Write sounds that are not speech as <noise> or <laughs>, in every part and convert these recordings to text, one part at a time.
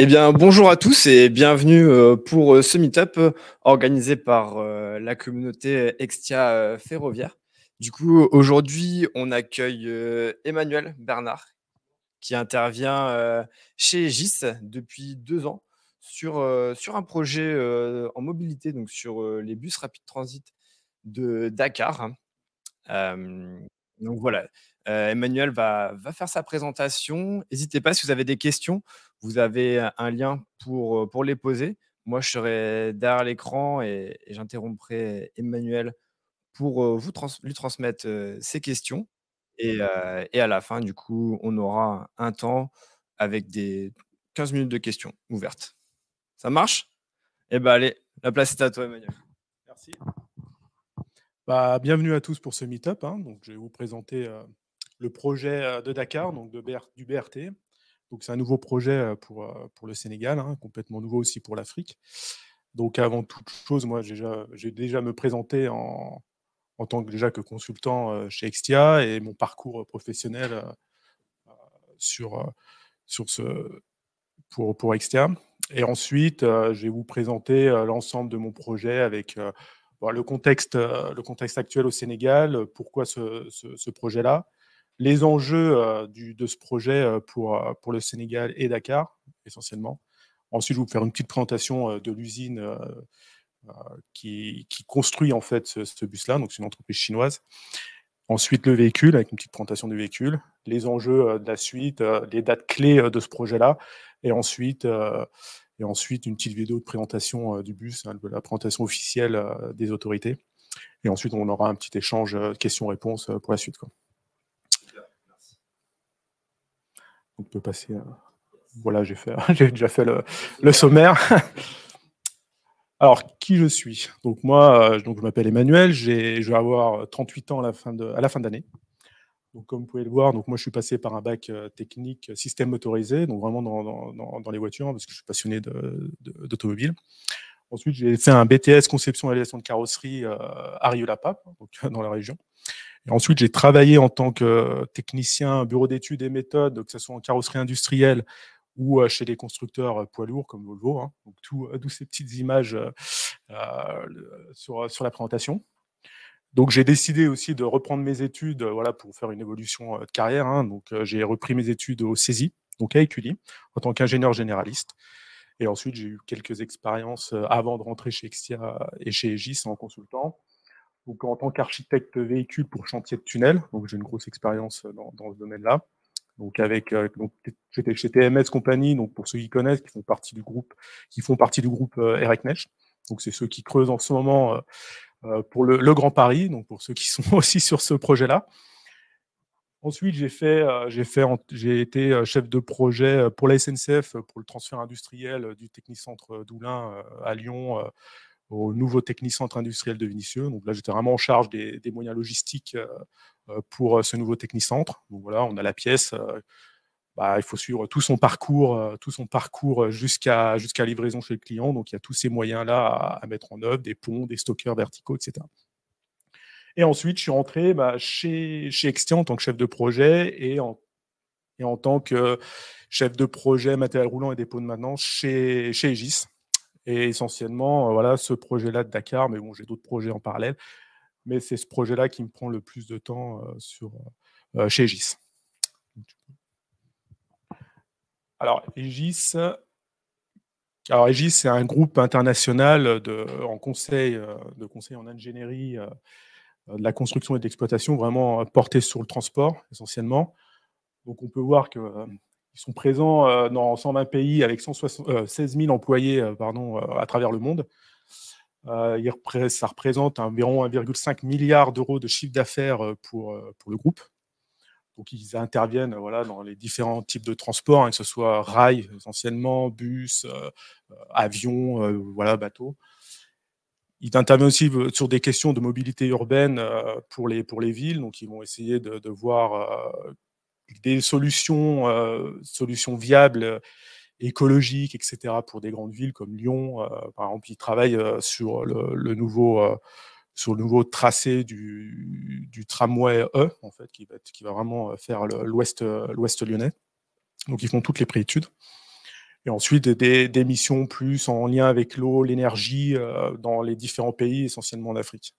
Eh bien, bonjour à tous et bienvenue euh, pour euh, ce meet-up euh, organisé par la communauté Extia Ferroviaire. Du coup, aujourd'hui, on accueille Emmanuel Bernard qui intervient chez GIS depuis deux ans sur, sur un projet en mobilité, donc sur les bus rapide transit de Dakar. donc voilà, Emmanuel va, va faire sa présentation. N'hésitez pas si vous avez des questions. Vous avez un lien pour, pour les poser. Moi, je serai derrière l'écran et, j'interromprai Emmanuel pour vous lui transmettre ses questions. Mmh. Et, à la fin, du coup, on aura un temps avec des 15 minutes de questions ouvertes. Ça marche Eh bien, allez, la place est à toi, Emmanuel. Merci. Bah, bienvenue à tous pour ce meet-up. Hein. je vais vous présenter le projet de Dakar, donc de du BRT, donc c'est un nouveau projet pour, pour le Sénégal, hein, complètement nouveau aussi pour l'Afrique. Donc avant toute chose, moi j'ai déjà, me présenter en, en tant que déjà que consultant chez Extia et mon parcours professionnel bah, sur, sur ce, pour, pour Extia. Et ensuite, je vais vous présenter l'ensemble de mon projet avec bah, le, contexte, le contexte actuel au Sénégal, pourquoi ce, ce projet-là, les enjeux euh, du, de ce projet euh, pour, euh, pour le Sénégal et Dakar, essentiellement. Ensuite, je vais vous faire une petite présentation de l'usine qui, qui, construit en fait ce, bus-là, donc c'est une entreprise chinoise. Ensuite, le véhicule, avec une petite présentation du véhicule, les enjeux de la suite, les dates clés de ce projet-là, et ensuite, et ensuite une petite vidéo de présentation du bus, hein, la présentation officielle des autorités. Et ensuite, on aura un petit échange questions-réponses pour la suite. Quoi. on peut passer Voilà, j'ai fait, <laughs> j'ai déjà fait le, sommaire. <laughs> Alors, qui je suis Donc moi, euh, donc je m'appelle Emmanuel, j'ai, je vais avoir 38 ans à la fin de, à la fin d'année. Donc, comme vous pouvez le voir, donc moi je suis passé par un bac euh, technique système motorisé, donc vraiment dans, dans, dans les voitures, parce que je suis passionné de, d'automobile. Ensuite, j'ai fait un BTS conception et réalisation de carrosserie euh, à rieux la <laughs> dans la région. Et ensuite, j'ai travaillé en tant que euh, technicien bureau d'études et méthodes, que ce soit en carrosserie industrielle ou euh, chez des constructeurs euh, poids lourds comme Volvo. Hein. Donc, tout, d'où ces petites images euh, sur, sur la présentation. Donc j'ai décidé aussi de reprendre mes études, voilà, pour faire une évolution de carrière. Hein. Donc j'ai repris mes études au CESI, donc à Écully, en tant qu'ingénieur généraliste. Et ensuite j'ai eu quelques expériences avant de rentrer chez Extia et chez Egis en consultant donc en tant qu'architecte véhicule pour chantier de tunnel. Donc j'ai une grosse expérience euh, dans, ce domaine-là. Donc avec euh, j'étais chez TMS Company, donc pour ceux qui connaissent, qui font partie du groupe, qui font partie du groupe euh, Erecnesh. Donc c'est ceux qui creusent en ce moment pour le, Grand Paris, donc pour ceux qui sont <laughs> aussi sur ce projet-là. Ensuite, j'ai fait, j'ai fait, j'ai été chef de projet pour la SNCF pour le transfert industriel du Technicentre Doulin à Lyon au nouveau technicentre industriel de Vinicieux. Donc là, j'étais vraiment en charge des, moyens logistiques euh, euh, pour euh, ce nouveau technicentre. Donc voilà, on a la pièce. Bah, il faut suivre tout son parcours, tout son parcours jusqu'à jusqu'à livraison chez le client. Donc il y a tous ces moyens-là à, mettre en œuvre, des ponts, des stockeurs verticaux, etc. Et ensuite, je suis rentré bah, chez, chez en tant que chef de projet et en, et en tant que chef de projet matériel roulant et dépôt de maintenance chez, chez Aegis essentiellement, euh, voilà, ce projet-là de Dakar, mais bon, j'ai d'autres projets en parallèle. Mais c'est ce projet-là qui me prend le plus de temps euh, sur, euh, chez GIS. Alors, Egis, alors Egis, c'est un groupe international de, en conseil, de conseil en ingénierie, de la construction et d'exploitation vraiment porté sur le transport essentiellement. Donc on peut voir que ils sont présents euh, dans 120 pays avec 16 000 euh, employés euh, pardon, à travers le monde. ça représente environ 1,5 milliard d'euros de chiffre d'affaires pour, pour le groupe. Donc ils interviennent voilà, dans les différents types de transports, hein, que ce soit rail essentiellement, bus, avions, avion, voilà, bateau. Ils interviennent aussi sur des questions de mobilité urbaine pour, les, pour les villes, donc ils vont essayer de voir des solutions, euh, solutions viables, euh, écologiques, etc., pour des grandes villes comme Lyon, euh, par exemple, ils travaillent sur le, nouveau sur le nouveau tracé du, tramway E, en fait, qui va, vraiment faire l'ouest lyonnais. Donc, ils font toutes les préétudes. Et ensuite, des, missions plus en lien avec l'eau, l'énergie dans les différents pays, essentiellement en Afrique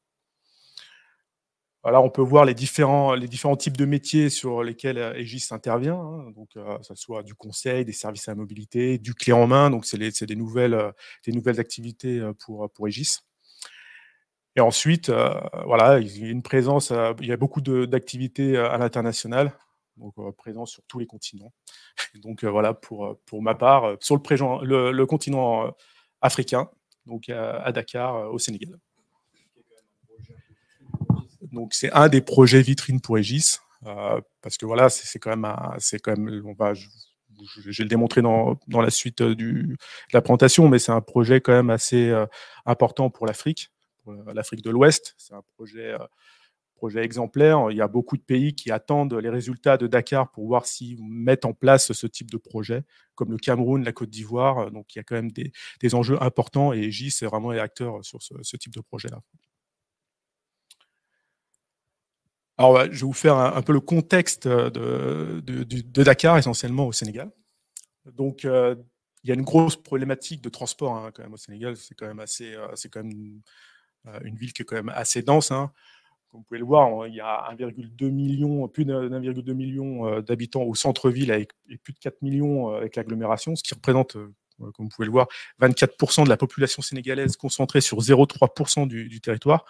on peut voir les différents, les différents types de métiers sur lesquels Aegis euh, intervient, hein. donc euh, que ce soit du conseil, des services à la mobilité, du clé en main, donc c'est des nouvelles, euh, des nouvelles activités pour, pour Aegis. Et ensuite, voilà, il y a une présence, il y a beaucoup d'activités à l'international, donc sur tous les continents. donc voilà, pour, pour ma part, sur le, le continent africain, donc à Dakar, au Sénégal donc c'est un des projets vitrines pour Aegis, euh, parce que voilà, c'est quand même, c'est quand même, je, vais le démontrer dans, la suite euh, du, de la présentation, mais c'est un projet quand même assez euh, important pour l'Afrique, pour l'Afrique de l'Ouest. C'est un projet, projet exemplaire. Il y a beaucoup de pays qui attendent les résultats de Dakar pour voir s'ils mettent en place ce type de projet, comme le Cameroun, la Côte d'Ivoire. Donc il y a quand même des, enjeux importants et Egis est vraiment un acteur sur ce type de projet-là. Alors, bah, je vais vous faire un, peu le contexte euh, de, Dakar, essentiellement au Sénégal. Donc, euh, il y a une grosse problématique de transport hein, quand même au Sénégal. C'est quand même assez, euh, c'est quand même une, ville qui est quand même assez dense. Hein. Comme vous pouvez le voir, il y a 1,2 million, plus d'1,2 million d'habitants au centre-ville et plus de 4 millions avec l'agglomération, ce qui représente comme vous pouvez le voir, 24% de la population sénégalaise concentrée sur 0,3% du, territoire.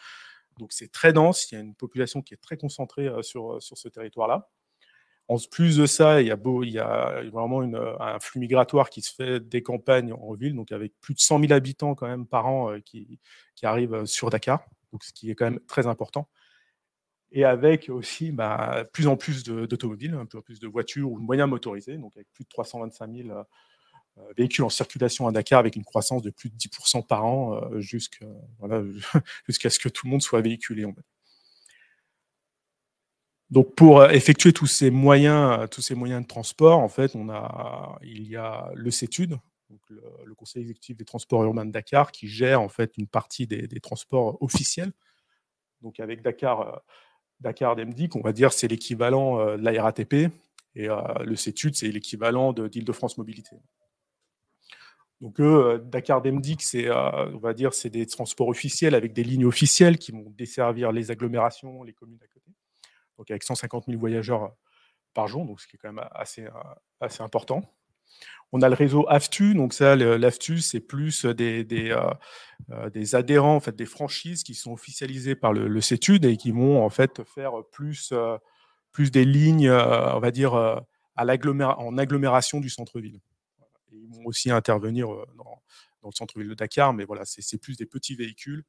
Donc c'est très dense, il y a une population qui est très concentrée sur, sur ce territoire-là. En plus de ça, il y a, beau, il y a vraiment un flux migratoire qui se fait des campagnes en ville, donc avec plus de 100 000 habitants quand même par an qui, qui arrivent sur Dakar, donc ce qui est quand même très important et avec aussi bah, plus en plus d'automobiles, plus en plus de voitures ou de moyens motorisés, donc avec plus de 325 000 euh, véhicules en circulation à Dakar avec une croissance de plus de 10% par an euh, euh, <laughs> jusqu'à ce que tout le monde soit véhiculé. Donc pour effectuer tous ces moyens, tous ces moyens de transport, en fait, on a, il y a le CETUD, le, Conseil exécutif des transports urbains de Dakar, qui gère en fait une partie des, transports officiels. Donc avec Dakar, Dakar on va dire c'est l'équivalent de la RATP, et le CETUD, c'est l'équivalent d'Île-de-France Mobilité. Donc eux, euh, Dakar Demdik, c'est euh, on va dire c'est des transports officiels avec des lignes officielles qui vont desservir les agglomérations, les communes à côté. Donc avec 150 000 voyageurs euh, par jour, donc ce qui est quand même assez assez important. On a le réseau AFTU, donc ça, l'AFTU, c'est plus des, des, adhérents, en fait, des franchises qui sont officialisées par le, le CETUD et qui vont en fait faire plus, plus des lignes, on va dire, à en agglomération du centre-ville ils vont aussi intervenir dans, le centre-ville de Dakar, mais voilà, c'est plus des petits véhicules,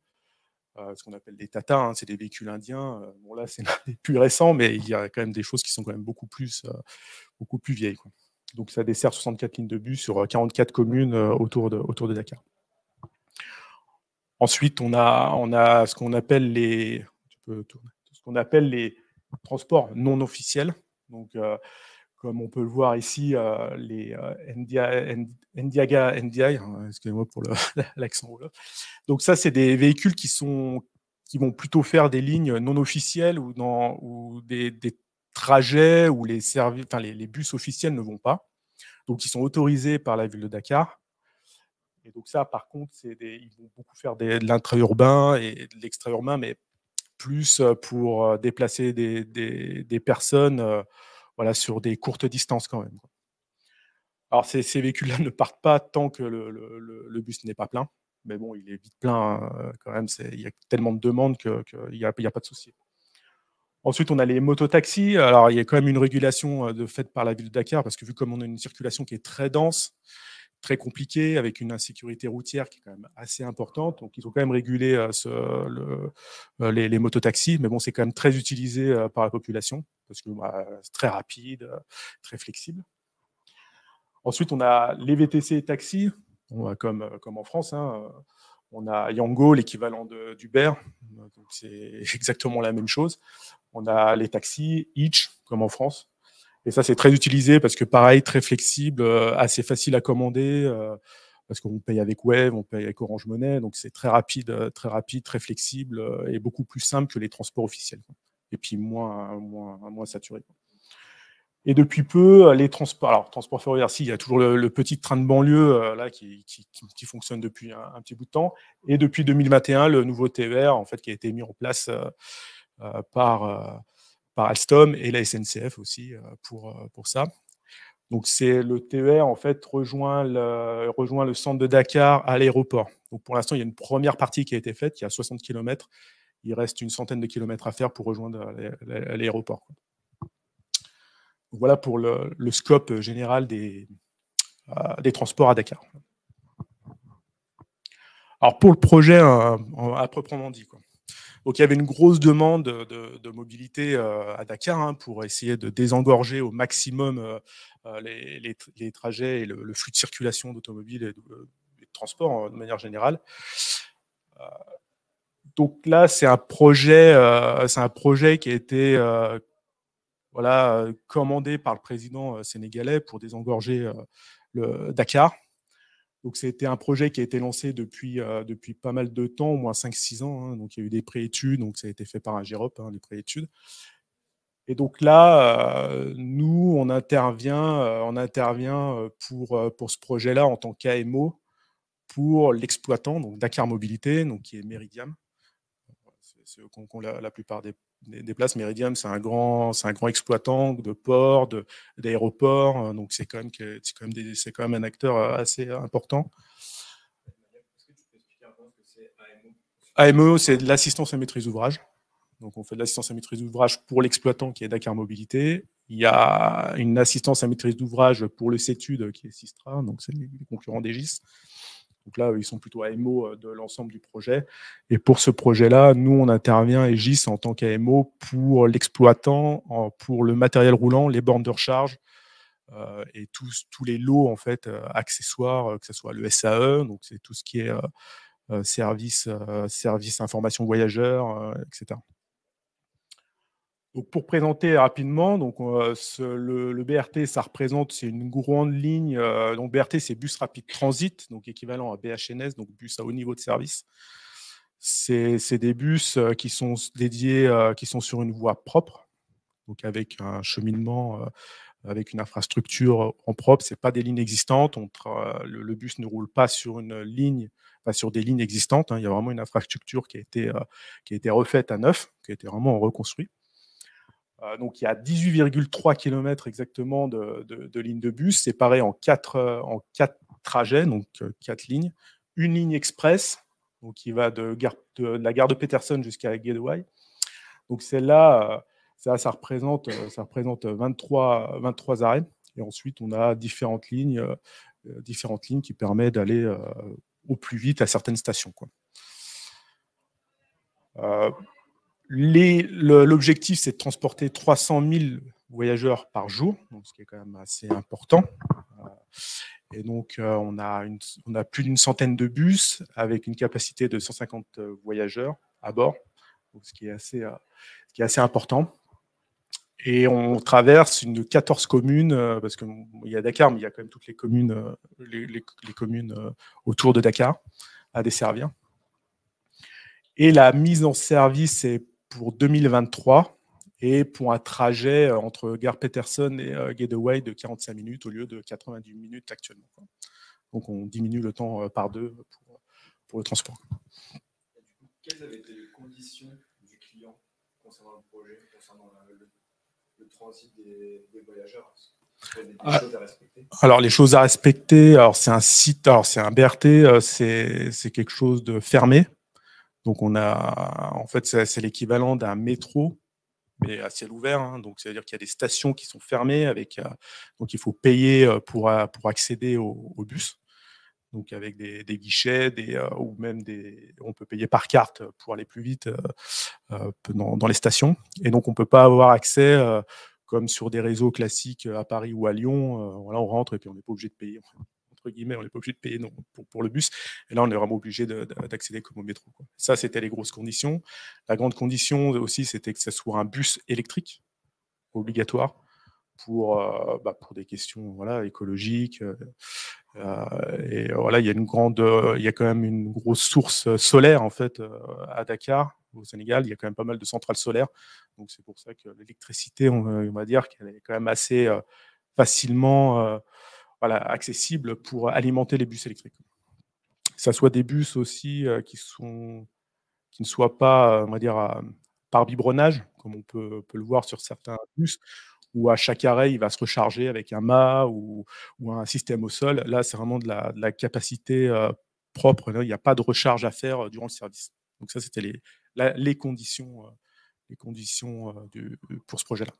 ce qu'on appelle des Tata, hein, c'est des véhicules indiens. bon là, c'est <laughs> plus récent, mais il y a quand même des choses qui sont quand même beaucoup plus, beaucoup plus vieilles. Donc ça dessert 64 lignes de bus sur 44 communes autour, de, autour de Dakar. Ensuite, on a, on a ce qu'on appelle les, ce qu'on appelle les transports non officiels. Donc comme on peut le voir ici, euh, les euh, Ndiaga NDI, hein, excusez-moi pour <laughs> l'accent Donc ça, c'est des véhicules qui sont qui vont plutôt faire des lignes non officielles ou dans ou des, trajets où les, les, bus officiels ne vont pas. Donc ils sont autorisés par la ville de Dakar. Et donc ça, par contre, c'est ils vont beaucoup faire de l'intra-urbain et de l'extra-urbain, mais plus euh, pour déplacer des, personnes voilà, sur des courtes distances quand même. Alors ces, véhicules-là <laughs> ne partent pas tant que le, bus n'est pas plein, mais bon, il est vite plein euh, quand même, il y a tellement de demandes qu'il n'y a, pas de souci. Ensuite, on a les mototaxis. Alors, il y a quand même une régulation euh, de faite par la ville de Dakar, parce que vu comme on a une circulation qui est très dense, très compliqué, avec une insécurité routière qui est quand même assez importante. Donc, ils ont quand même régulé euh, euh, les, les, mototaxis, mais bon, c'est quand même très utilisé euh, par la population, parce que bah, c'est très rapide, très flexible. Ensuite, on a les VTC taxis, comme, en France. Hein, on a Yango, l'équivalent d'Uber, c'est <laughs> exactement la même chose. On a les taxis, Hitch, comme en France, et ça, c'est très utilisé parce que pareil, très flexible, euh, assez facile à commander euh, parce qu'on paye avec Web, on paye avec Orange Monnaie. donc c'est très rapide, euh, très rapide, très flexible et beaucoup plus simple que les transports officiels. Et puis moins, moins, moins saturé. Et depuis peu, les transports, alors transport ferroviaires, si, il y a toujours le, petit train de banlieue là qui, fonctionne depuis un, petit bout de temps. Et depuis 2021, le nouveau TER, en fait, qui a été mis en place par par Alstom et la SNCF aussi euh, pour, euh, pour ça. Donc c'est le TER en fait rejoint le, rejoint le centre de Dakar à l'aéroport. Donc pour l'instant il y a une première partie qui a été faite, il y a 60 km. Il reste une centaine de kilomètres à faire pour rejoindre euh, l'aéroport. Voilà pour le, scope général des, des transports à Dakar. Alors pour le projet à proprement dit, quoi. Donc il y avait une grosse demande de, mobilité euh, à Dakar hein, pour essayer de désengorger au maximum euh, euh, les, trajets et le, flux de circulation d'automobiles et de, transport transports hein, de manière générale. donc là, c'est un projet, c'est un projet qui a été voilà commandé par le président sénégalais pour désengorger le Dakar. Donc, c'était un projet qui a été lancé depuis, euh, depuis pas mal de temps, au moins 5-6 ans. Hein. Donc, il y a eu des pré-études, donc ça a été fait par un hein, les pré-études. Et donc là, euh, nous, on intervient, euh, on intervient pour, pour ce projet-là en tant qu'AMO pour l'exploitant, donc Dakar Mobilité, donc qui est Meridiam. C'est qu'on la, la, plupart des, des places méridium c'est un grand, c'est un grand exploitant de ports, d'aéroports, euh, donc c'est quand même, c'est quand même, c'est quand même un acteur euh, assez important. AMO, c'est de l'assistance à maîtrise d'ouvrage. Donc, on fait de l'assistance à maîtrise d'ouvrage pour l'exploitant qui est Dakar Mobilité. Il y a une assistance à maîtrise d'ouvrage pour le CETUD qui est Sistra, donc c'est les concurrents d'Egis. Donc là, ils sont plutôt AMO euh, de l'ensemble du projet. Et pour ce projet-là, nous, on intervient et en tant qu'AMO pour l'exploitant, pour le matériel roulant, les bornes de recharge euh, et tous, tous les lots en fait euh, accessoires, que ce soit le SAE, donc c'est tout ce qui est service, information voyageur, etc pour présenter rapidement, donc, euh, le, BRT, ça représente, c'est une grande ligne. Euh, BRT, c'est bus rapide transit, donc équivalent à BHNS, donc bus à haut niveau de service. C'est des bus euh, qui sont dédiés, qui sont sur une voie propre, donc avec un cheminement, avec une infrastructure en propre. C'est pas des lignes existantes. le, bus ne roule pas sur une ligne, pas sur des lignes existantes. Hein. Il y a vraiment une infrastructure qui a été, qui a été refaite à neuf, qui a été vraiment reconstruite. Euh, donc il y a 18,3 km exactement de, lignes de bus, séparées en quatre, euh, en quatre trajets, donc euh, quatre lignes. Une ligne express, donc qui va de, la gare de Peterson jusqu'à Gateway. Donc celle-là, ça, représente, ça représente 23, 23 arrêts. Et ensuite, on a différentes lignes, différentes lignes qui permettent d'aller au plus vite à certaines stations. Quoi. L'objectif, c'est de transporter 300 000 voyageurs par jour, donc ce qui est quand même assez important. Euh, et donc, euh, on, a, plus d'une centaine de bus avec une capacité de 150 euh, voyageurs à bord, ce, qui est assez, important. Et on traverse une 14 communes, parce qu'il y a Dakar, mais il y a quand même toutes les communes, les communes autour de Dakar à desservir. Et la mise en service est pour 2023 et pour un trajet euh, entre Gare Peterson et euh, Gateway de 45 minutes au lieu de 90 minutes actuellement. Donc on diminue le temps euh, par deux pour, le transport. Quelles avaient été les conditions du client concernant le projet, concernant le, transit des, voyageurs ah. alors les choses à respecter, alors c'est un site, c'est un BRT, c'est quelque chose de fermé, donc on a, en fait, c'est l'équivalent d'un métro, mais à ciel ouvert. Hein. Donc c'est-à-dire qu'il y a des stations qui sont fermées, avec, euh, donc il faut payer euh, euh, pour, accéder au, bus. Donc avec des, guichets, ou même des, on peut payer par carte pour aller plus vite dans, les stations. Et donc on peut pas avoir accès comme sur des réseaux classiques à Paris ou à Lyon. voilà, on rentre et puis on n'est pas obligé de payer guillemets, on n'est pas obligé de payer pour, le bus. Et là, on est vraiment obligé d'accéder comme au métro. Ça, c'était les grosses conditions. La grande condition aussi, c'était que ce soit un bus électrique obligatoire pour, euh, bah, pour des questions voilà, écologiques. Euh, euh, et voilà, il y a une grande, il y a quand même une grosse source solaire en fait à Dakar, au Sénégal. Il y a quand même pas mal de centrales solaires, donc c'est pour ça que l'électricité, on, on, va dire, qu'elle est quand même assez facilement accessible accessibles pour alimenter les bus électriques. Que ce soit des bus aussi euh, qui, ne soient pas, euh, on va dire, par biberonnage, comme on peut, le voir sur certains bus, où à chaque arrêt, il va se recharger avec un mât ou, un système au sol. Là, c'est vraiment de la, capacité euh, propre. il n'y a pas de recharge à faire durant le service. Donc ça, c'était les, conditions, pour ce projet-là.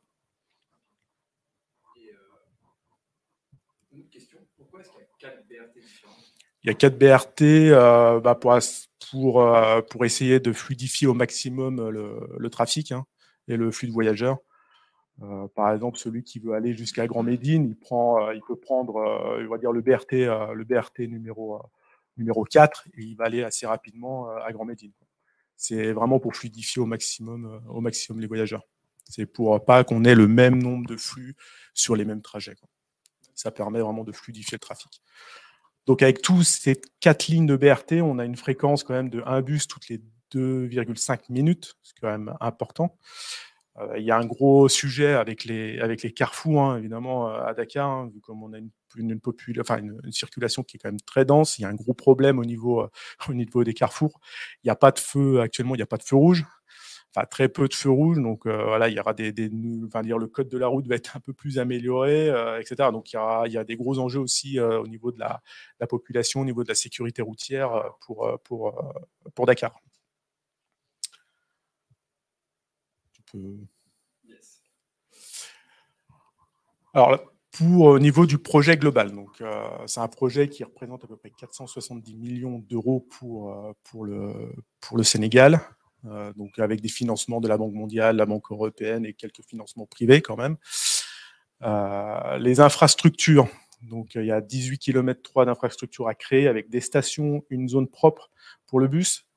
Il y a 4 BRT euh, bah, pour, euh, pour, essayer de fluidifier au maximum euh, le, trafic hein, et le flux de voyageurs. par exemple, celui qui veut aller jusqu'à Grand Médine, il, peut prendre le BRT, numéro, numéro 4 et il va aller assez rapidement à Grand Médine. C'est vraiment pour fluidifier au maximum, les voyageurs. C'est pour pas qu'on ait le même nombre de flux sur les mêmes trajets ça permet vraiment de fluidifier le trafic. Donc avec toutes ces quatre lignes de BRT, on a une fréquence quand même de un bus toutes les 2,5 minutes, c'est quand même important. Euh, il y a un gros sujet avec les, avec les carrefours, hein, évidemment, euh, à Dakar, hein, vu comme on a une, enfin, une, circulation qui est quand même très dense, il y a un gros problème au niveau, euh, <laughs> au niveau des carrefours. Il n'y a pas de feu, actuellement, il n'y a pas de feu rouge, très peu de feux rouges. Donc euh, voilà, il y aura des, le code de la route va être un peu plus amélioré, euh, etc. Donc il y, a des gros enjeux aussi euh, au niveau de la, population, au niveau de la sécurité routière pour, pour, pour Dakar. Alors, pour au niveau du projet global, donc c'est un projet qui représente à peu près 470 millions d'euros pour, pour, le, pour le Sénégal. Euh, donc avec des financements de la Banque mondiale, la Banque européenne et quelques financements privés quand même. Euh, les infrastructures, donc il y a 18 km 3 d'infrastructures à créer avec des stations, une zone propre pour le bus.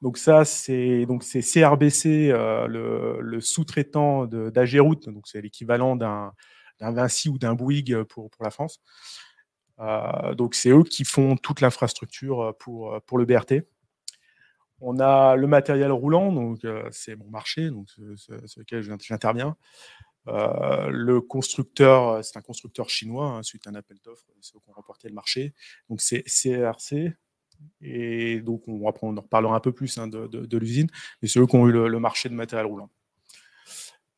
Donc ça, c'est donc c'est CRBC, euh, le, sous-traitant d'Ageroute, donc c'est l'équivalent d'un Vinci ou d'un Bouygues pour, la France. donc c'est eux qui font toute l'infrastructure pour, pour le BRT. On a le matériel roulant, donc euh, c'est mon marché, donc sur lequel j'interviens. Euh, le constructeur, euh, c'est un constructeur chinois, hein, suite à un appel d'offres, c'est eux qui ont remporté le marché. Donc c'est CRC. Et donc on, on en reparlera un peu plus hein, de, l'usine, mais c'est eux qui ont eu le, marché de matériel roulant.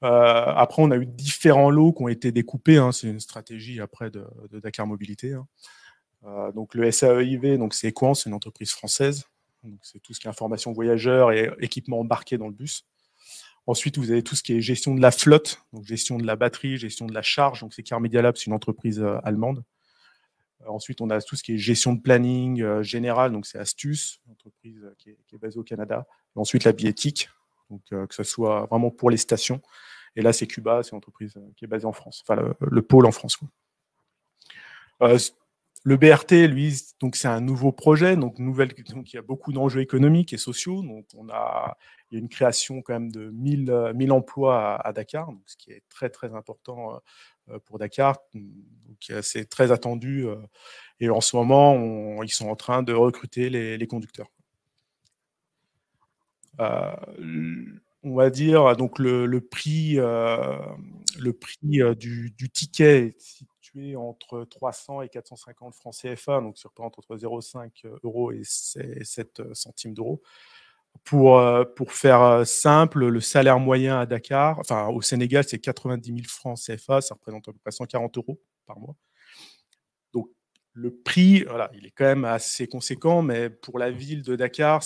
après, on a eu différents lots qui ont été découpés. Hein, c'est une stratégie après de, Dakar Mobilité. donc le SAEIV, donc c'est une entreprise française c'est tout ce qui est information voyageur et équipement embarqué dans le bus. Ensuite, vous avez tout ce qui est gestion de la flotte, donc gestion de la batterie, gestion de la charge. Donc, c'est Carmedia Lab, c'est une entreprise euh, allemande. Euh, ensuite, on a tout ce qui est gestion de planning euh, général, donc c'est Astuce, une entreprise qui est, basée au Canada. ensuite, la biétique, donc que ce soit vraiment pour les stations. Et là, c'est Cuba, c'est une entreprise qui est basée en France, enfin le, pôle en France. Le BRT, lui, donc c'est un nouveau projet, donc nouvelle, donc il y a beaucoup d'enjeux économiques et sociaux. Donc on a, il y a une création quand même de 1000, euh, emplois à, Dakar, ce qui est très très important euh, euh, pour Dakar. c'est très attendu. Et en ce moment, ils sont en train de recruter les, conducteurs. on va dire donc le, prix, le prix, du, ticket entre 300 et 450 francs CFA, donc ça représente entre 0,5 euros et 7 centimes d'euros. Pour, euh, pour faire euh, simple, le salaire moyen à Dakar, enfin au Sénégal, c'est 90 000 francs CFA, ça représente à peu près 140 euros par mois. Donc le prix, voilà, il est quand même assez conséquent, mais pour la ville de Dakar,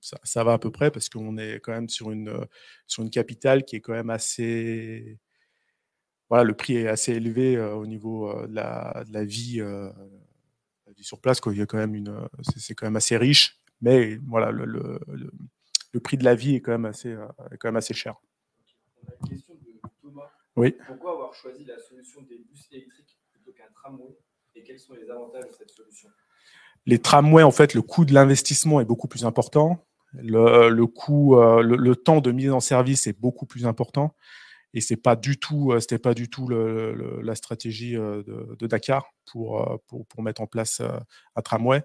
ça, ça, va à peu près parce qu'on est quand même sur une, euh, sur une capitale qui est quand même assez, le prix est assez élevé euh, au niveau euh, de euh, la, vie, sur place. y a quand même une, c'est, quand même assez riche, mais voilà, le, prix de la vie est quand même assez, quand même assez cher. On a une question de Thomas. Oui. Pourquoi avoir choisi la solution des bus électriques plutôt qu'un tramway et quels sont les avantages de cette solution Les tramways, en fait, le coût de l'investissement est beaucoup plus important. Le, coût, le, temps de mise en service est beaucoup plus important et c'est pas du tout, euh, c'était pas du tout la stratégie euh, de, Dakar euh, pour, pour, mettre en place un tramway.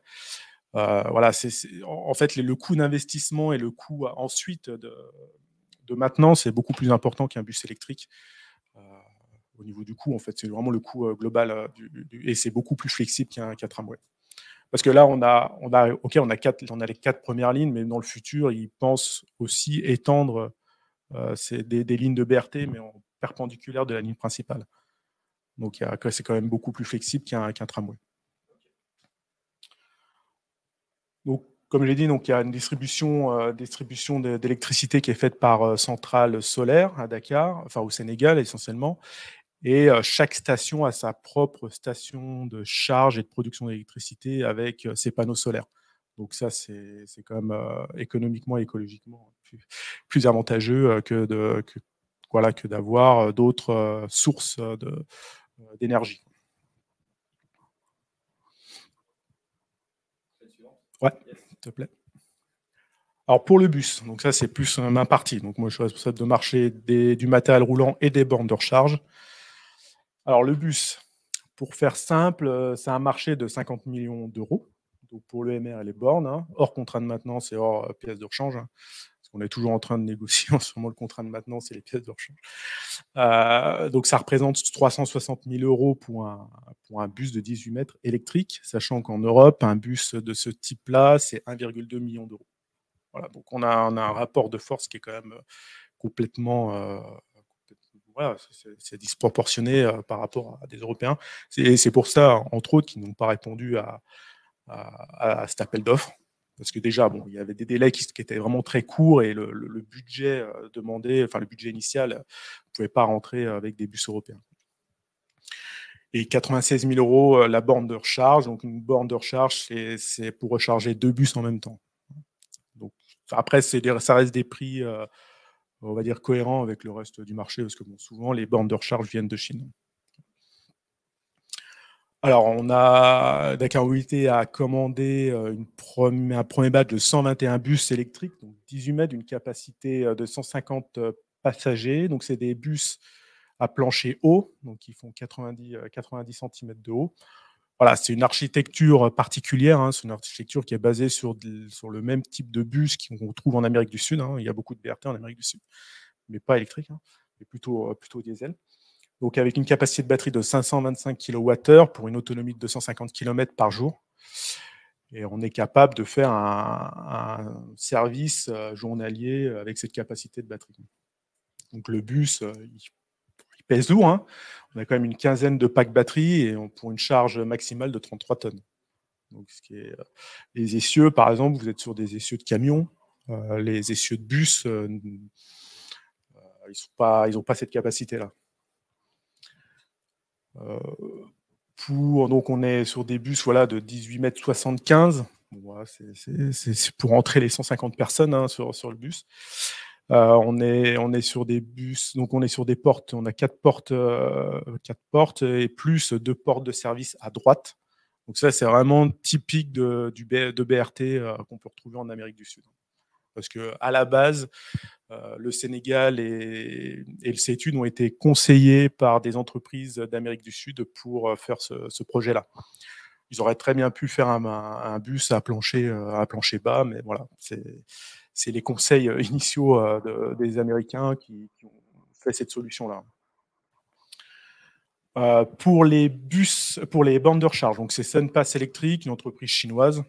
voilà, c'est, en fait le coût d'investissement et le coût ensuite de, de maintenance est beaucoup plus important qu'un bus électrique. au niveau du coût, en fait, c'est vraiment le coût global et c'est beaucoup plus flexible qu'un qu tramway. Parce que là, on a, on a, ok, on a quatre, on a les quatre premières lignes, mais dans le futur, ils pensent aussi étendre euh, c'est des, lignes de BRT, mais en perpendiculaire de la ligne principale. Donc c'est quand même beaucoup plus flexible qu'un tramway. Donc, comme je l'ai dit, donc, il y a une distribution, euh, distribution d'électricité qui est faite par euh, centrale solaire à Dakar, enfin au Sénégal essentiellement. Et chaque station a sa propre station de charge et de production d'électricité avec ses panneaux solaires. Donc ça, c'est quand même euh, économiquement et écologiquement plus, avantageux euh, que d'avoir euh, d'autres sources d'énergie. Ouais, s'il te plaît. Alors pour le bus, donc ça c'est plus ma partie. Donc moi je suis responsable de marché du matériel roulant et des bornes de recharge. Alors le bus, pour faire simple, c'est un marché de 50 millions d'euros donc pour MR et les bornes, hein. hors contrat de maintenance et hors euh, pièces de rechange. Hein. parce qu'on est toujours en train de négocier <laughs> en ce moment le contrat de maintenance et les pièces de rechange. Euh, donc ça représente 360 000 euros pour un, bus de 18 mètres électrique, sachant qu'en Europe, un bus de ce type-là, c'est 1,2 million d'euros. Voilà, donc on a, un rapport de force qui est quand même euh, complètement... c'est disproportionné par rapport à des Européens. c'est pour ça, entre autres, qu'ils n'ont pas répondu à, à, cet appel d'offres. Parce que déjà, bon, il y avait des délais qui, étaient vraiment très courts et le, budget euh, demandé, enfin le budget initial, euh, pouvait pas rentrer euh, avec des bus européens. Et 96 000 euros la borne de recharge. Donc une borne de recharge, c'est pour recharger deux bus en même temps. Donc après, dire ça reste des prix, on va dire, cohérents avec le reste du marché, parce que bon, souvent les bornes de recharge viennent de Chine. Alors, on a Dakar Mobilité a commandé euh, un premier batch de 121 bus électriques, donc 18 mètres, d'une capacité euh, de 150 euh, passagers. Donc, c'est des bus à plancher haut, donc qui font 90, 90 cm de haut. Voilà, c'est une architecture particulière, hein. c'est une architecture qui est basée sur, le même type de bus qu'on trouve en Amérique du Sud. Hein. Il y a beaucoup de BRT en Amérique du Sud, mais pas électrique, hein, mais plutôt, plutôt diesel donc avec une capacité de batterie de 525 kWh pour une autonomie de 250 km par jour. Et on est capable de faire un, service euh, journalier avec cette capacité de batterie. Donc le bus, euh, il, pèse lourd. Hein. On a quand même une quinzaine de packs batterie et pour une charge maximale de 33 tonnes. Donc, euh, les essieux, par exemple, vous êtes sur des essieux de camion, les essieux de bus, ils n'ont pas, cette capacité-là. Euh, pour, donc on est sur des bus voilà, de 18 mètres 75. c'est pour entrer les 150 personnes hein, sur, le bus. Euh, on, est, on est sur des bus, donc on est sur des portes. On a quatre portes, euh, quatre portes et plus deux portes de service à droite. Donc ça, c'est vraiment typique de, du, de BRT qu'on peut retrouver en Amérique du Sud. Parce que à la base, euh, le Sénégal et, le Cétude ont été conseillés par des entreprises d'Amérique du Sud pour euh, faire ce, projet-là. Ils auraient très bien pu faire un, bus à plancher, euh, à plancher bas, mais voilà, c'est les conseils initiaux des Américains qui, ont fait cette solution-là. pour les bus, pour les bornes de recharge, donc c'est Sunpass Electric, une entreprise chinoise,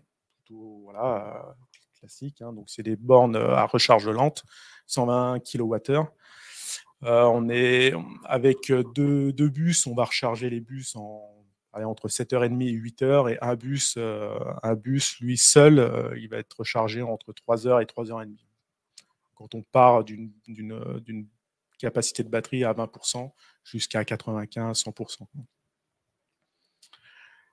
voilà, classique. Hein, donc c'est des bornes à recharge lente 120 kWh. Euh, on est avec euh, deux, bus, on va recharger les bus en entre 7h30 et 8h, et un bus, euh, un bus lui seul, il va être chargé entre 3h et 3h30. Quand on part d'une capacité de batterie à 20% jusqu'à 95-100%.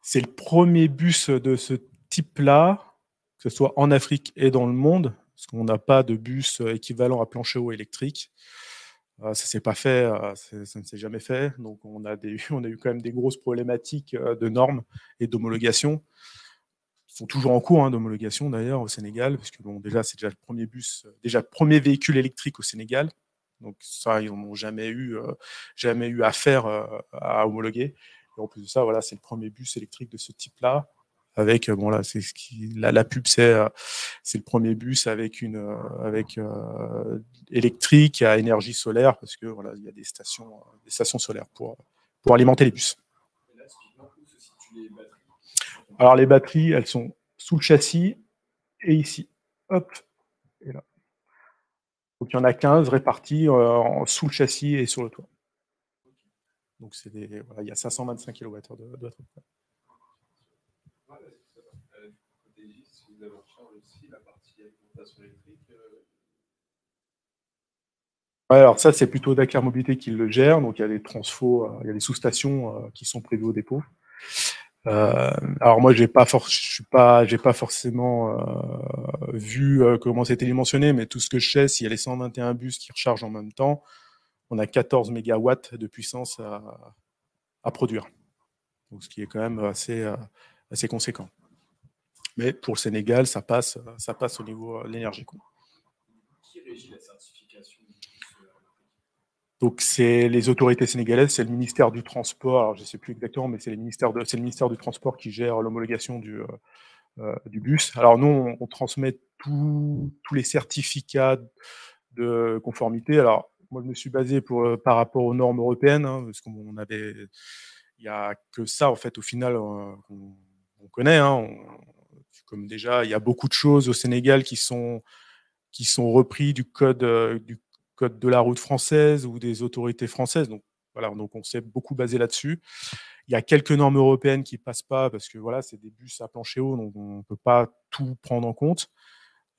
C'est le premier bus de ce type-là, que ce soit en Afrique et dans le monde, parce qu'on n'a pas de bus euh, équivalent à plancher haut électrique. Euh, ça s'est pas fait, euh, ça ne s'est jamais fait. Donc on a, des, <laughs> on a eu quand même des grosses problématiques de normes et d'homologation. Ils sont toujours en cours hein, d'homologation d'ailleurs au Sénégal, parce que bon, déjà c'est déjà le premier bus, déjà le premier véhicule électrique au Sénégal. Donc ça, ils n'ont jamais eu, jamais eu affaire à homologuer. Et en plus de ça, voilà, c'est le premier bus électrique de ce type-là avec euh, bon là c'est ce qui la pub c'est euh, c'est le premier bus avec une euh, avec électrique à énergie solaire parce que voilà il y a des stations des stations solaires pour pour alimenter les bus. Alors les batteries elles sont sous le châssis et ici hop et là. Donc il y en a 15 réparties sous le châssis et sur le toit. Donc c'est il y a 525 kWh de batterie. Euh, alors ça, c'est plutôt Dakar Mobilité qui le gère. Donc il y a des euh, il y a sous-stations euh, qui sont prévues au dépôt. alors moi, j'ai pas, je suis pas, j'ai pas forcément vu comment c'était dimensionné, mais tout ce que je sais, s'il y a les 121 bus qui rechargent en même temps, on a 14 mégawatts de puissance à, produire, donc ce qui est quand même assez, assez conséquent. Mais pour le Sénégal, ça passe, ça passe au niveau euh, de l'énergie. Qui régit la certification donc, c'est les autorités sénégalaises, c'est le ministère du Transport, alors je ne sais plus exactement, mais c'est le, ministère du Transport qui gère l'homologation du, euh, euh, bus. Alors, nous, on, transmet tous les certificats de conformité. Alors, moi, je me suis basé pour, par rapport aux normes européennes, hein, parce qu'on avait. Il n'y a que ça, en fait, au final, qu'on connaît. Hein, comme déjà il y a beaucoup de choses au Sénégal qui sont, qui sont repris du code, euh, du code de la route française ou des autorités françaises. Donc voilà, donc on s'est beaucoup basé là-dessus. Il y a quelques normes européennes qui passent pas parce que voilà, c'est des bus à plancher haut, donc on ne peut pas tout prendre en compte.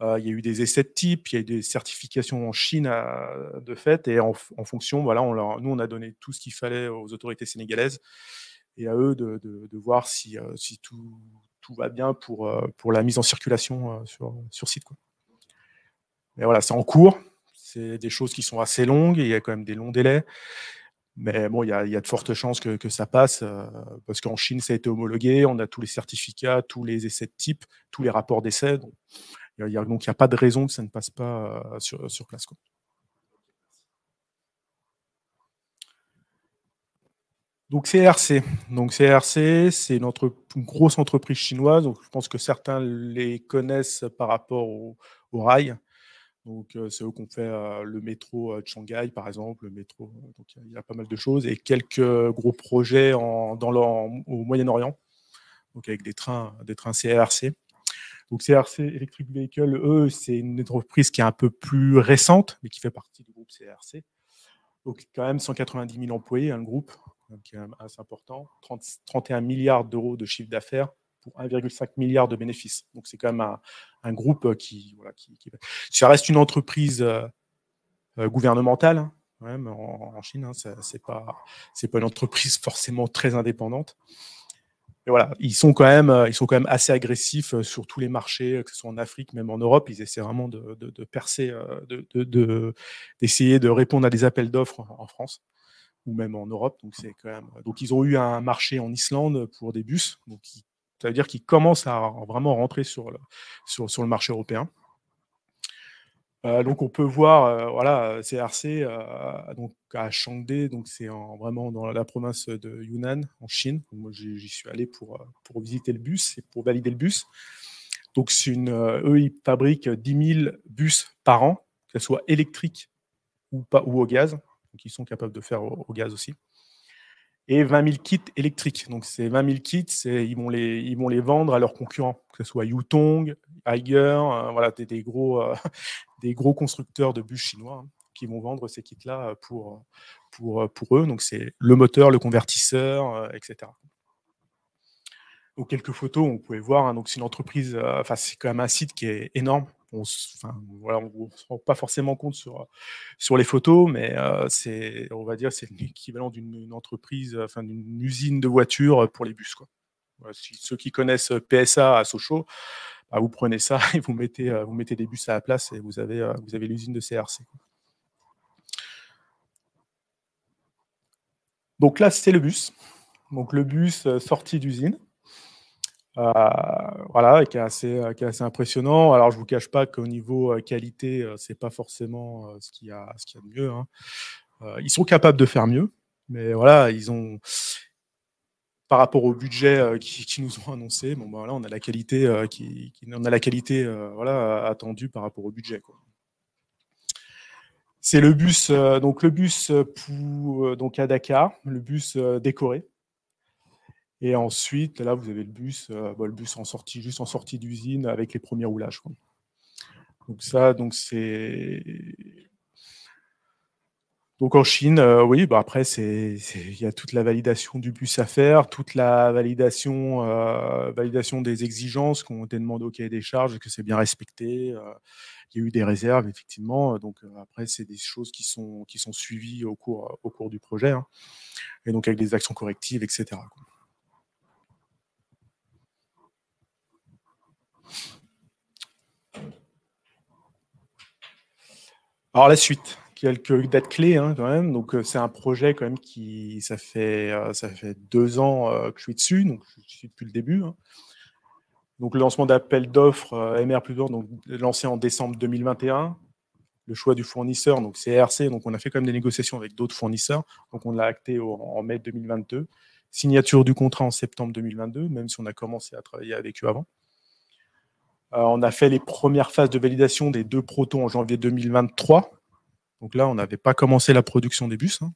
Euh, il y a eu des essais de type, il y a eu des certifications en Chine euh, de fait, et en, fonction, voilà, on nous on a donné tout ce qu'il fallait aux autorités sénégalaises et à eux de, de, voir si, si tout, va bien pour, euh, pour la mise en circulation euh, sur, site. Quoi. Mais voilà, c'est en cours. C'est des choses qui sont assez longues. il y a quand même des longs délais. Mais bon, il y a, de fortes chances que, que ça passe euh, parce qu'en Chine, ça a été homologué. On a tous les certificats, tous les essais de type, tous les rapports d'essais. Donc, il n'y a, pas de raison que ça ne passe pas sur, sur, Donc CRC, donc CRC, c'est une, grosse entreprise chinoise. Donc je pense que certains les connaissent par rapport au, rail. Donc euh, c'est eux qu'on fait euh, le métro euh, de Shanghai par exemple, le métro. Donc il y, a pas mal de choses et quelques gros projets dans au Moyen-Orient. Donc avec des trains, des trains CRC. Donc CRC Electric Vehicle, eux, c'est une entreprise qui est un peu plus récente, mais qui fait partie du groupe CRC. Donc quand même 190 000 employés, un hein, groupe qui est assez important, 31 milliards d'euros de chiffre d'affaires pour 1,5 milliard de bénéfices. Donc c'est quand même un, groupe euh, qui, voilà, Ça reste une entreprise euh, euh, gouvernementale, hein, en, Chine. Hein, ce n'est pas, une entreprise forcément très indépendante. mais voilà, ils sont quand même, ils sont quand même assez agressifs sur tous les marchés, que ce soit en Afrique, même en Europe. Ils essaient vraiment de, de percer, d'essayer de, répondre à des appels d'offres en France même en Europe. Donc, c'est quand même... Euh, donc ils ont eu un marché en Islande pour des bus. Donc, ça veut dire qu'ils commencent à vraiment rentrer sur le, sur, le marché européen. Euh, donc on peut voir, euh, voilà, CRC donc à Changde, donc c'est vraiment dans la province de Yunnan en Chine. Moi j'y suis allé pour, pour visiter le bus et pour valider le bus. Donc c'est une, eux ils fabriquent 10 000 bus par an, que ce soit électrique ou pas ou au gaz ils sont capables de faire au, gaz aussi. Et 20 000 kits électriques. Donc, ces 20 000 kits, ils vont, les, ils vont les vendre à leurs concurrents, que ce soit Yutong, Higer, euh, voilà, des, gros, euh, <laughs> des gros constructeurs de bus chinois hein, qui vont vendre ces kits-là pour, pour, pour eux. Donc, c'est le moteur, le convertisseur, euh, etc. Donc, quelques photos, vous pouvez voir. Hein. donc, c'est une entreprise, c'est quand même un site qui est énorme on enfin, voilà, on, se rend pas forcément compte sur, euh, sur les photos, mais euh, c'est, on va dire, c'est l'équivalent d'une entreprise, euh, enfin, d'une usine de voitures pour les bus, quoi. ceux qui connaissent PSA à Sochaux, bah, vous prenez ça <laughs> et vous mettez, vous mettez des bus à la place et vous avez, vous avez l'usine de CRC. Donc là, c'est le bus. Donc le bus sorti d'usine. Euh, voilà, euh, qui est, assez, impressionnant. Alors, je ne vous cache pas qu'au niveau euh, qualité, ce c'est pas forcément ce qu'il y, a, ce qui a de mieux. Hein. ils sont capables de faire mieux, mais voilà, ils ont par rapport au budget <laughs> qui, nous ont annoncé, bon ben on a la qualité qui, a la qualité voilà attendue par rapport au budget C'est le bus donc le bus pour, donc à Dakar, le bus décoré et ensuite, là, vous avez le bus, euh, bah, le bus en sortie, juste en sortie d'usine avec les premiers roulages. Quoi. Donc ça, donc c'est. Donc en Chine, euh, oui, bah après c'est il y a toute la validation du bus à faire, toute la validation euh, validation des exigences qu'on ont été au cahier des charges, que c'est bien respecté. Euh. il y a eu des réserves effectivement, donc euh, après c'est des choses qui sont qui sont suivies au cours au cours du projet, hein. et donc avec des actions correctives, etc. Quoi. Alors la suite, quelques dates clés hein, quand même. Donc euh, c'est un projet quand même qui ça fait euh, ça fait deux ans euh, que je suis dessus, donc je suis depuis le début. Hein. Donc le lancement d'appel d'offres MR plus donc lancé en décembre 2021. Le choix du fournisseur, donc c'est donc on a fait quand même des négociations avec d'autres fournisseurs, donc on l'a acté en mai 2022. Signature du contrat en septembre 2022, même si on a commencé à travailler avec eux avant. Euh, on a fait les premières phases de validation des deux protos en janvier 2023. Donc là, on n'avait pas commencé la production des bus hein,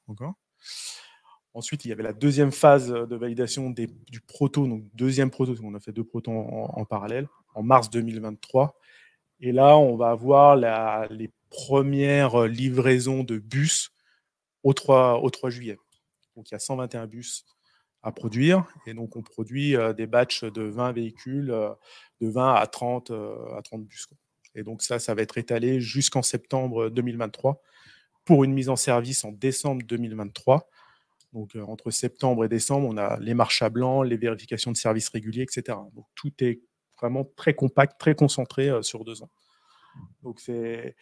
Ensuite, il y avait la deuxième phase de validation du proto, donc deuxième proto, on a fait deux protos en, parallèle, en mars 2023. Et là, on va avoir les premières livraisons de bus au 3, au 3 juillet. Donc il y a 121 bus à produire. Et donc, on produit des batches de 20 véhicules, de 20 à 30, à 30 bus. Et donc, ça, ça va être étalé jusqu'en septembre 2023 pour une mise en service en décembre 2023. Donc, entre septembre et décembre, on a les marches à blanc, les vérifications de services réguliers, etc. Donc, tout est vraiment très compact, très concentré sur deux ans. Donc, c'est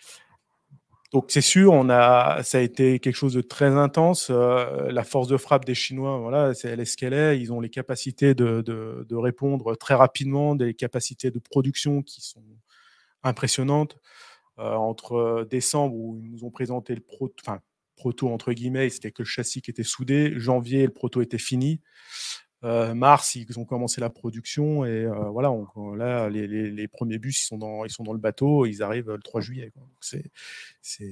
donc c'est sûr, on a, ça a été quelque chose de très intense. Euh, la force de frappe des Chinois, voilà, c'est, elle est ce qu'elle est. Ils ont les capacités de, de, répondre très rapidement, des capacités de production qui sont impressionnantes. Euh, entre décembre où ils nous ont présenté le proto, enfin proto entre guillemets, c'était que le châssis qui était soudé. Janvier, le proto était fini. Euh, mars, ils ont commencé la production et euh, voilà, là, les, les, premiers bus, ils sont, dans, ils sont dans le bateau, ils arrivent euh, le 3 juillet. Donc,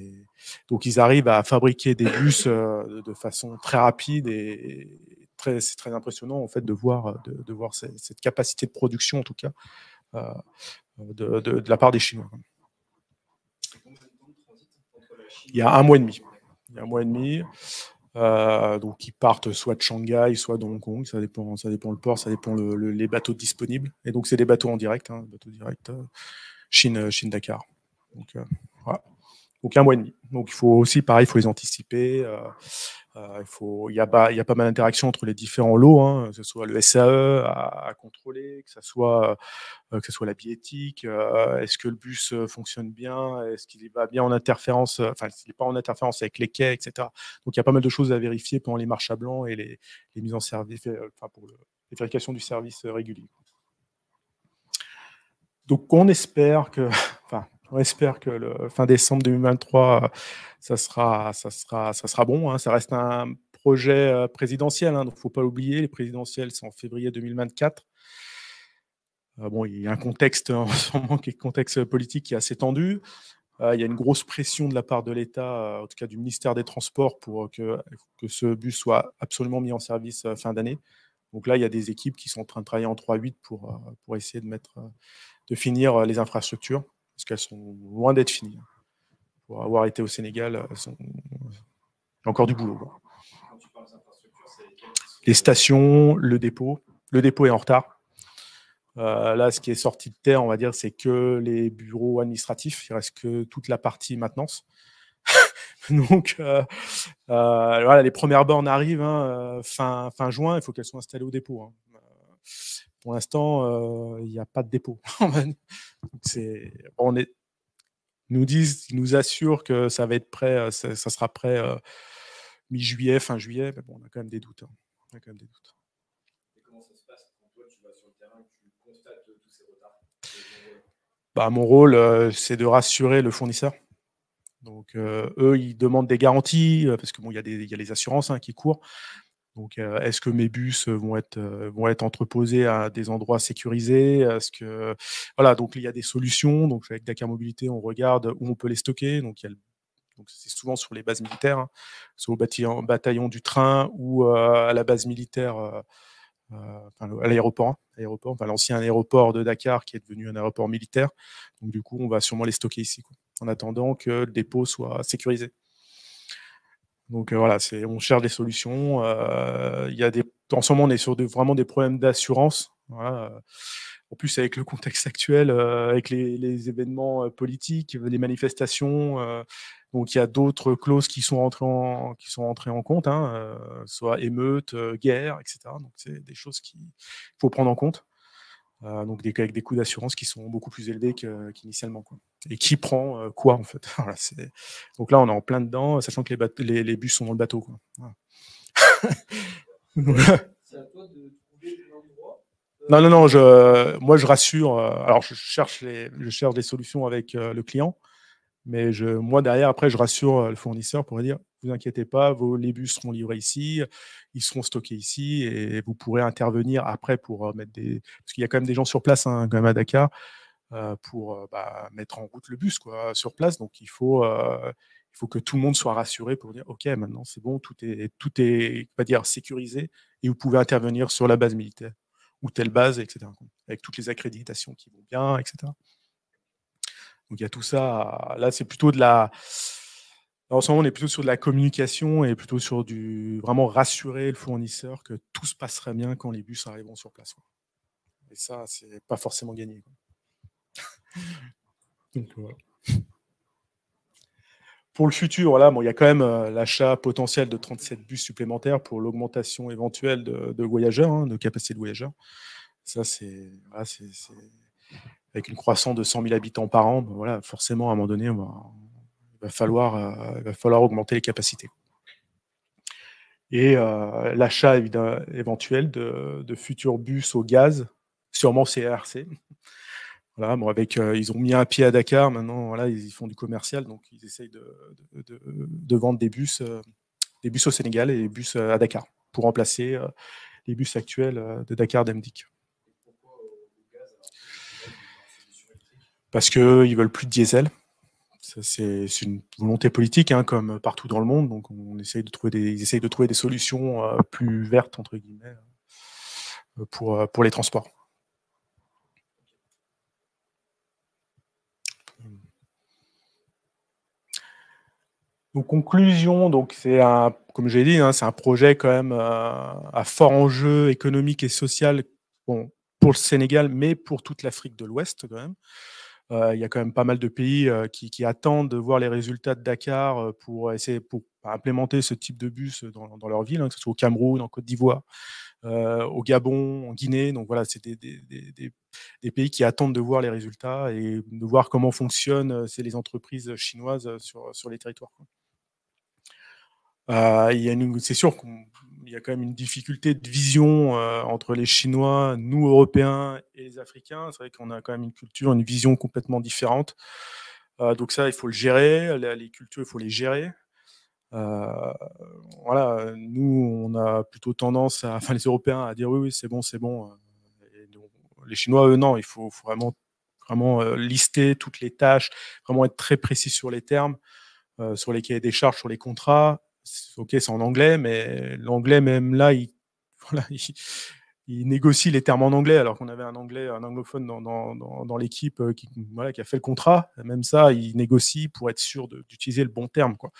Donc, ils arrivent à fabriquer des bus de façon très rapide et très, c'est très impressionnant en fait de voir, de, voir cette, capacité de production en tout cas de, de, de, la part des Chinois. Il y a un mois et demi. Il y a un mois et demi. Euh, donc ils partent soit de Shanghai, soit de Hong Kong, ça dépend, ça dépend le port, ça dépend les bateaux disponibles. Et donc c'est des bateaux en direct, hein, bateaux euh, Chine, euh, Chine Dakar. Donc voilà. Donc un mois et demi. Donc il faut aussi, pareil, il faut les anticiper. Euh, il faut, y, a pas, y a pas mal d'interactions entre les différents lots, hein, que ce soit le SAE à, contrôler, que euh, ce soit, que soit la biétique, euh, est-ce que le bus fonctionne bien, est-ce qu'il va bien en interférence, enfin, s'il n'est pas en interférence avec les quais, etc. Donc, il y a pas mal de choses à vérifier pendant les marches à blanc et les, mises en service, enfin, pour vérifications du service régulier. Donc, on espère que <laughs> On espère que le fin décembre 2023, euh, ça sera, ça sera, ça sera bon. Hein. Ça reste un projet euh, présidentiel, hein, donc il ne faut pas l'oublier. Les présidentielles, sont en février 2024. Euh, bon, il y a un contexte <laughs> en ce moment contexte politique qui est assez tendu. il y a une grosse pression de la part de l'État, en tout cas du ministère des Transports, pour que, ce bus soit absolument mis en service fin d'année. Donc là, il y a des équipes qui sont en train de travailler en 3-8 pour, pour essayer de, mettre, de finir les infrastructures parce qu'elles sont loin d'être finies. Pour avoir été au Sénégal, il y a encore du boulot. Les stations, le dépôt. Le dépôt est en retard. Euh, là, ce qui est sorti de terre, on va dire, c'est que les bureaux administratifs. Il reste que toute la partie maintenance. <laughs> Donc, euh, euh, les premières bornes arrivent hein, fin, juin. Il faut qu'elles soient installées au dépôt. Hein pour l'instant, euh, il n'y a pas de dépôt. <laughs> c'est, on est, nous disent, ils nous assurent que ça va être prêt, euh, ça, sera prêt euh, mi-juillet, fin juillet, mais bon, on a quand même des doutes. Hein. Et comment ça se passe toi, tu vas sur le terrain, tu constates tous ces retards bah, Mon rôle, c'est de rassurer le fournisseur. Donc, eux, ils demandent des garanties, parce que bon, il y, a les assurances hein, qui courent. Donc, est-ce que mes bus vont être, vont être entreposés à des endroits sécurisés ce que voilà, donc il y a des solutions. Donc, avec Dakar Mobilité, on regarde où on peut les stocker. Donc, c'est souvent sur les bases militaires, hein. soit au bataillon, du train ou à la base militaire, euh, à l'aéroport, hein, aéroport, enfin, l'ancien aéroport de Dakar qui est devenu un aéroport militaire. Donc du coup, on va sûrement les stocker ici, en attendant que le dépôt soit sécurisé. Donc euh, voilà, c'est, on cherche des solutions. Euh, il y a des, en ce moment, on est sur vraiment des problèmes d'assurance. Voilà. Euh. En plus, avec le contexte actuel, avec les, les événements politiques, les manifestations, donc il y a d'autres clauses qui sont rentrées en, qui sont rentrées en compte, hein, soit émeute, guerre, etc. Donc c'est des choses qu'il faut prendre en compte. Euh, donc des, avec des coûts d'assurance qui sont beaucoup plus élevés qu'initialement. et qui prend euh, quoi en fait <laughs> voilà, Donc là, on est en plein dedans, sachant que les, les, les bus sont dans le bateau. <laughs> <laughs> C'est à toi de trouver euh, Non, non, non, je, moi je rassure. alors je cherche, les, je cherche des solutions avec le client. Mais je, moi, derrière, après, je rassure euh, le fournisseur pour dire vous inquiétez pas, vos, les bus seront livrés ici, ils seront stockés ici, et vous pourrez intervenir après pour euh, mettre des. Parce qu'il y a quand même des gens sur place, hein, quand même à Dakar, euh, pour bah, mettre en route le bus sur place. Donc, il faut. que tout le monde soit rassuré pour dire OK, maintenant c'est bon, tout est, pas dire, sécurisé et vous pouvez intervenir sur la base militaire ou telle base, etc. Avec toutes les accréditations qui vont bien, etc. Donc il y a tout ça. Là, c'est plutôt de la. En ce moment, on est plutôt sur de la communication et plutôt sur du vraiment rassurer le fournisseur que tout se passera bien quand les bus arriveront sur place. Et ça, c'est pas forcément gagné. <laughs> Pour le futur, voilà, bon, il y a quand même euh, l'achat potentiel de 37 bus supplémentaires pour l'augmentation éventuelle de, voyageurs, hein, de capacité de voyageurs. Ça, c'est avec une croissance de 100 000 habitants par an, ben voilà, forcément, à un moment donné, euh, il, va falloir, augmenter les capacités. Et euh, l'achat éventuel de, futurs bus au gaz, sûrement CRC. Voilà, bon, avec, euh, ils ont mis un pied à Dakar, maintenant voilà, ils font du commercial, donc ils essayent de, de, vendre des bus, des bus au Sénégal et des bus à Dakar pour remplacer les bus actuels de Dakar Demdic. parce qu'ils veulent plus de diesel. C'est une volonté politique, hein, comme partout dans le monde. Donc, on essaye de trouver des, ils essayent de trouver des solutions euh, plus vertes, entre guillemets, euh, pour, euh, pour les transports. Donc, conclusion, donc c'est un, comme j'ai dit, hein, c'est un projet quand même à fort enjeu économique et social pour le Sénégal, mais pour toute l'Afrique de l'Ouest quand même. Euh, il y a quand même pas mal de pays euh, qui, attendent de voir les résultats de Dakar euh, pour essayer pour bah, implémenter ce type de bus dans, dans leur ville, hein, que ce soit au Cameroun, en Côte d'Ivoire, au Gabon, en Guinée. Donc voilà, c'est des, des, des, pays qui attendent de voir les résultats et de voir comment fonctionnent les entreprises chinoises sur, sur les territoires. Euh, c'est sûr qu'il y a quand même une difficulté de vision entre les Chinois, nous Européens les Africains, c'est vrai qu'on a quand même une culture, une vision complètement différente. Euh, donc ça, il faut le gérer. Les, cultures, il faut les gérer. Euh, voilà, nous, on a plutôt tendance, à, enfin les Européens, à dire oui, oui, c'est bon, c'est bon. les Chinois, eux, non, il faut, vraiment, vraiment euh, lister toutes les tâches, vraiment être très précis sur les termes, sur les cahiers des charges, sur les contrats. Ok, c'est en anglais, mais l'anglais, même là, <laughs> voilà, il, il négocie les termes en anglais alors qu'on avait un anglais, un anglophone dans, l'équipe euh, qui, qui a fait le contrat. Même ça, il négocie pour être sûr d'utiliser le bon terme. Quoi.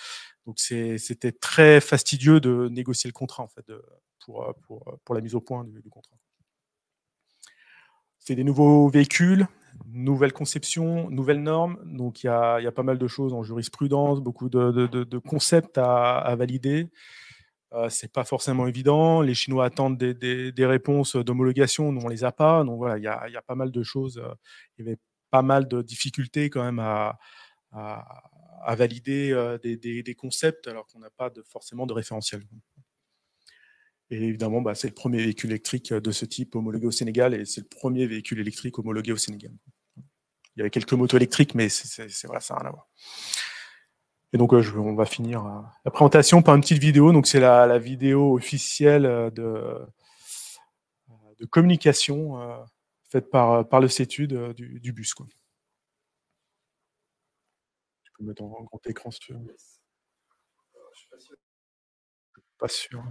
Donc c'était très fastidieux de négocier le contrat en fait euh, euh, pour, la mise au point du, contrat. C'est des nouveaux véhicules, nouvelle conception, nouvelles normes. Donc il y a, pas mal de choses en jurisprudence, beaucoup de, concepts à, à valider. Euh, c'est pas forcément évident. Les Chinois attendent des, des, réponses d'homologation, nous on les a pas. Donc voilà, il y, y a, pas mal de choses. Euh, il y avait pas mal de difficultés quand même à, à, valider euh, des, des, concepts alors qu'on n'a pas de, forcément de référentiel. Et évidemment, bah, c'est le premier véhicule électrique de ce type homologué au Sénégal et c'est le premier véhicule électrique homologué au Sénégal. Il y avait quelques motos électriques, mais c'est vrai, ça n'a rien à voir. Et donc, on va finir euh, la présentation par une petite vidéo. Donc, c'est la, vidéo officielle euh, de, euh, de communication faite par, par le cétude du, bus. Quoi. peux mettre en grand écran si tu veux. Pas sûr.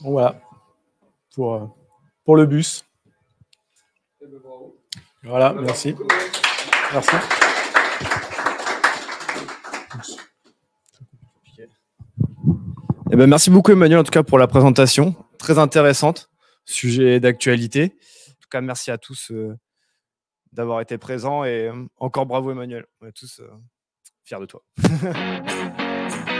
voilà, pour, euh, pour le bus. Voilà, merci. Merci. Eh ben, merci beaucoup Emmanuel en tout cas pour la présentation, très intéressante, sujet d'actualité. En tout cas, merci à tous euh, d'avoir été présents et euh, encore bravo Emmanuel, on est tous fiers de toi. <laughs>